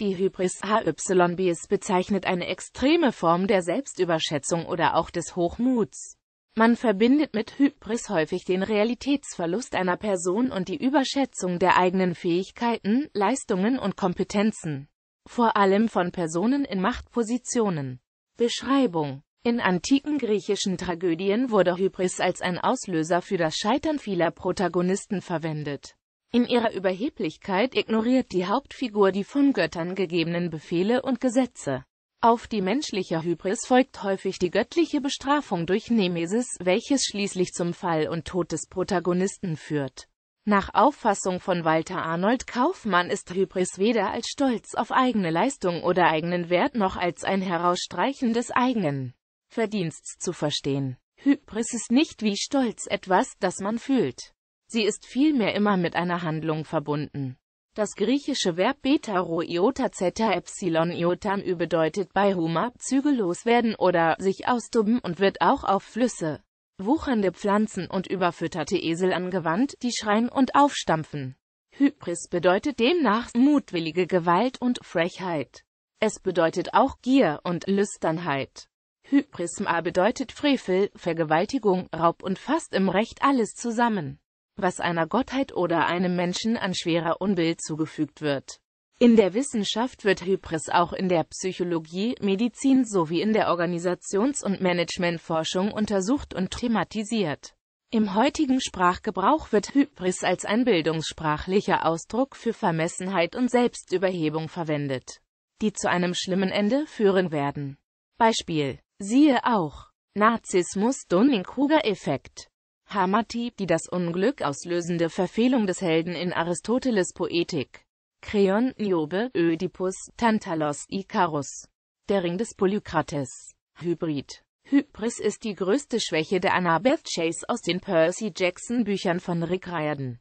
Die Hybris HYBS bezeichnet eine extreme Form der Selbstüberschätzung oder auch des Hochmuts. Man verbindet mit Hybris häufig den Realitätsverlust einer Person und die Überschätzung der eigenen Fähigkeiten, Leistungen und Kompetenzen, vor allem von Personen in Machtpositionen. Beschreibung In antiken griechischen Tragödien wurde Hybris als ein Auslöser für das Scheitern vieler Protagonisten verwendet. In ihrer Überheblichkeit ignoriert die Hauptfigur die von Göttern gegebenen Befehle und Gesetze. Auf die menschliche Hybris folgt häufig die göttliche Bestrafung durch Nemesis, welches schließlich zum Fall und Tod des Protagonisten führt. Nach Auffassung von Walter Arnold Kaufmann ist Hybris weder als Stolz auf eigene Leistung oder eigenen Wert noch als ein Herausstreichen des eigenen Verdiensts zu verstehen. Hybris ist nicht wie Stolz etwas, das man fühlt. Sie ist vielmehr immer mit einer Handlung verbunden. Das griechische Verb beta rho iota zeta epsilon iota iotam bedeutet bei Huma, zügellos werden oder sich ausdubben und wird auch auf Flüsse, wuchernde Pflanzen und überfütterte Esel angewandt, die schreien und aufstampfen. Hybris bedeutet demnach mutwillige Gewalt und Frechheit. Es bedeutet auch Gier und Lüsternheit. Hybrisma bedeutet Frevel, Vergewaltigung, Raub und fasst im Recht alles zusammen was einer Gottheit oder einem Menschen an schwerer Unbild zugefügt wird. In der Wissenschaft wird Hybris auch in der Psychologie, Medizin sowie in der Organisations- und Managementforschung untersucht und thematisiert. Im heutigen Sprachgebrauch wird Hybris als ein bildungssprachlicher Ausdruck für Vermessenheit und Selbstüberhebung verwendet, die zu einem schlimmen Ende führen werden. Beispiel. Siehe auch. Narzissmus Dunning-Kruger-Effekt Hamati, die das Unglück auslösende Verfehlung des Helden in Aristoteles Poetik. Kreon, Niobe, Ödipus, Tantalos, Ikarus. Der Ring des Polykrates. Hybrid. Hybris ist die größte Schwäche der Annabeth Chase aus den Percy Jackson Büchern von Rick Riordan.